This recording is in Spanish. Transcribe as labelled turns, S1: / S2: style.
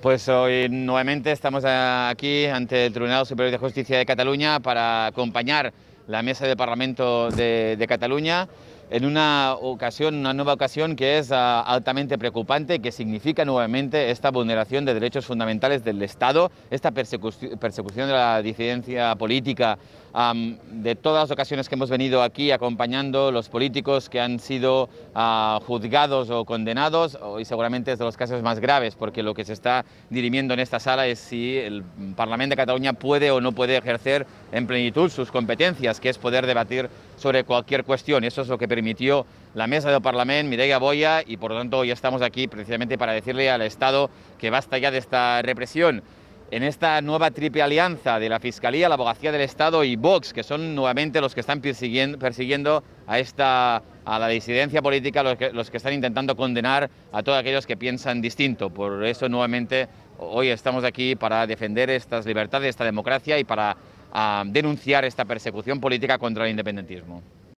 S1: Pues hoy nuevamente estamos aquí ante el Tribunal Superior de Justicia de Cataluña para acompañar la mesa de Parlamento de, de Cataluña en una ocasión, una nueva ocasión que es ah, altamente preocupante, que significa nuevamente esta vulneración de derechos fundamentales del Estado, esta persecución de la disidencia política, de todas las ocasiones que hemos venido aquí acompañando los políticos que han sido ah, juzgados o condenados, y seguramente es de los casos más graves, porque lo que se está dirimiendo en esta sala es si el Parlamento de Cataluña puede o no puede ejercer en plenitud sus competencias, que es poder debatir sobre cualquier cuestión. Eso es lo que emitió la mesa del Parlamento, Mireia Boya, y por lo tanto hoy estamos aquí precisamente para decirle al Estado que basta ya de esta represión. En esta nueva triple alianza de la Fiscalía, la Abogacía del Estado y Vox, que son nuevamente los que están persiguiendo, a esta a la disidencia política los que, están intentando condenar a todos aquellos que piensan distinto. Por eso, nuevamente, hoy estamos aquí para defender estas libertades, esta democracia y para ah, denunciar esta persecución política contra el independentismo.